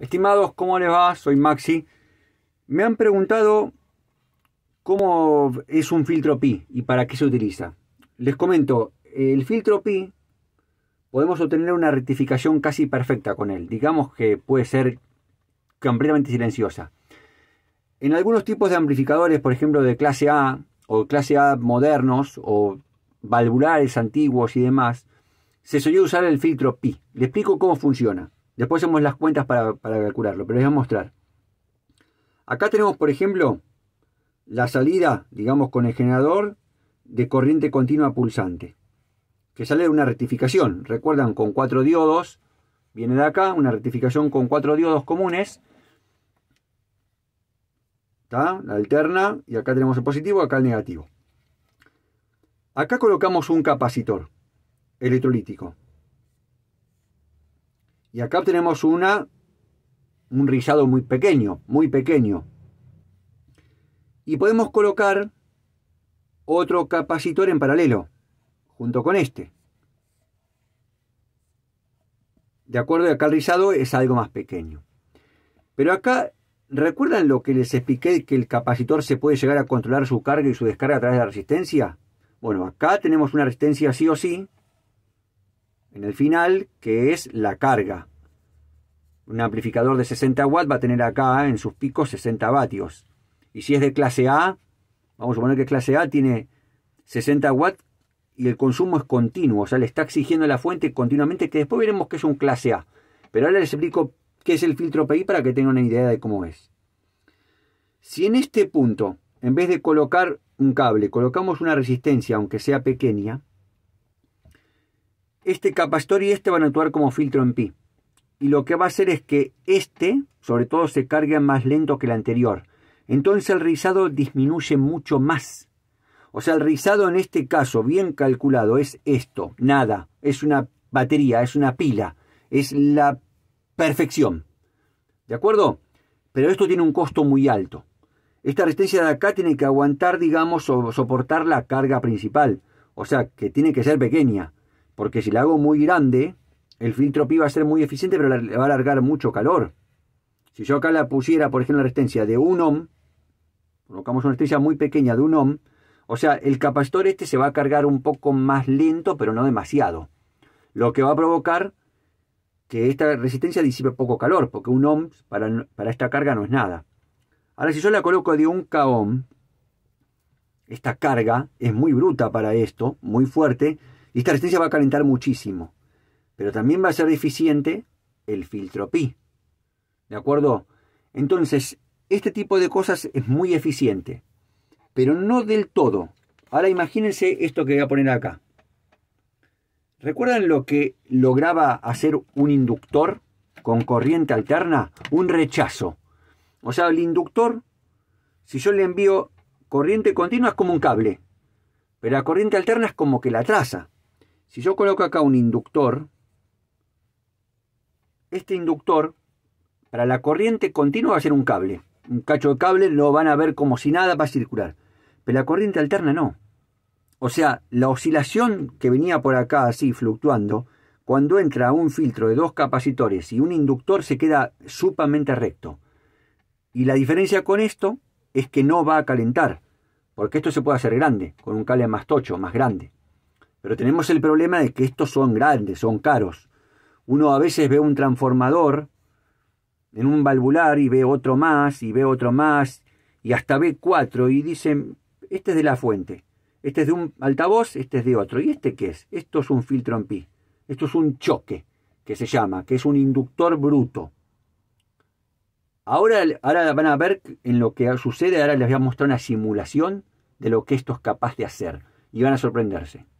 Estimados, ¿cómo les va? Soy Maxi. Me han preguntado cómo es un filtro pi y para qué se utiliza. Les comento, el filtro pi podemos obtener una rectificación casi perfecta con él. Digamos que puede ser completamente silenciosa. En algunos tipos de amplificadores, por ejemplo de clase A o clase A modernos o valvulares antiguos y demás, se solía usar el filtro pi. Les explico cómo funciona. Después hacemos las cuentas para, calcularlo, pero les voy a mostrar. Acá tenemos, por ejemplo, la salida, digamos, con el generador de corriente continua pulsante, que sale de una rectificación. Recuerdan, con cuatro diodos, viene de acá, una rectificación con cuatro diodos comunes. Está, La alterna, y acá tenemos el positivo, acá el negativo. Acá colocamos un capacitor electrolítico. Y acá tenemos una, un rizado muy pequeño, muy pequeño. Y podemos colocar otro capacitor en paralelo, junto con este. De acuerdo, acá el rizado es algo más pequeño. Pero acá, ¿recuerdan lo que les expliqué que el capacitor se puede llegar a controlar su carga y su descarga a través de la resistencia? Bueno, acá tenemos una resistencia sí o sí, en el final, que es la carga. Un amplificador de 60 watts va a tener acá en sus picos 60 vatios. Y si es de clase A, vamos a suponer que clase A tiene 60 watts y el consumo es continuo, o sea, le está exigiendo a la fuente continuamente, que después veremos que es un clase A. Pero ahora les explico qué es el filtro PI para que tengan una idea de cómo es. Si en este punto, en vez de colocar un cable, colocamos una resistencia, aunque sea pequeña, este capacitor y este van a actuar como filtro en pi. Y lo que va a hacer es que este, sobre todo, se cargue más lento que el anterior. Entonces el rizado disminuye mucho más. O sea, el rizado en este caso, bien calculado, es esto, nada, es una batería, es una pila, es la perfección. ¿De acuerdo? Pero esto tiene un costo muy alto. Esta resistencia de acá tiene que aguantar, digamos, o soportar la carga principal. O sea, que tiene que ser pequeña. Porque si la hago muy grande, el filtro pi va a ser muy eficiente, pero le va a alargar mucho calor. Si yo acá la pusiera, por ejemplo, la resistencia de 1 ohm, colocamos una resistencia muy pequeña de 1 ohm, o sea, el capacitor este se va a cargar un poco más lento, pero no demasiado. Lo que va a provocar que esta resistencia disipe poco calor, porque un ohm para, para esta carga no es nada. Ahora, si yo la coloco de un k ohm, esta carga es muy bruta para esto, muy fuerte, y esta resistencia va a calentar muchísimo. Pero también va a ser eficiente el filtro pi. ¿De acuerdo? Entonces, este tipo de cosas es muy eficiente. Pero no del todo. Ahora imagínense esto que voy a poner acá. ¿Recuerdan lo que lograba hacer un inductor con corriente alterna? Un rechazo. O sea, el inductor, si yo le envío corriente continua, es como un cable. Pero la corriente alterna es como que la traza. Si yo coloco acá un inductor, este inductor, para la corriente continua va a ser un cable. Un cacho de cable lo van a ver como si nada va a circular. Pero la corriente alterna no. O sea, la oscilación que venía por acá así fluctuando, cuando entra un filtro de dos capacitores y un inductor se queda supamente recto. Y la diferencia con esto es que no va a calentar, porque esto se puede hacer grande, con un cable más tocho, más grande. Pero tenemos el problema de que estos son grandes, son caros. Uno a veces ve un transformador en un valvular y ve otro más y ve otro más y hasta ve cuatro y dicen, este es de la fuente, este es de un altavoz, este es de otro. ¿Y este qué es? Esto es un filtro en pi. Esto es un choque que se llama, que es un inductor bruto. Ahora, ahora van a ver en lo que sucede, ahora les voy a mostrar una simulación de lo que esto es capaz de hacer y van a sorprenderse.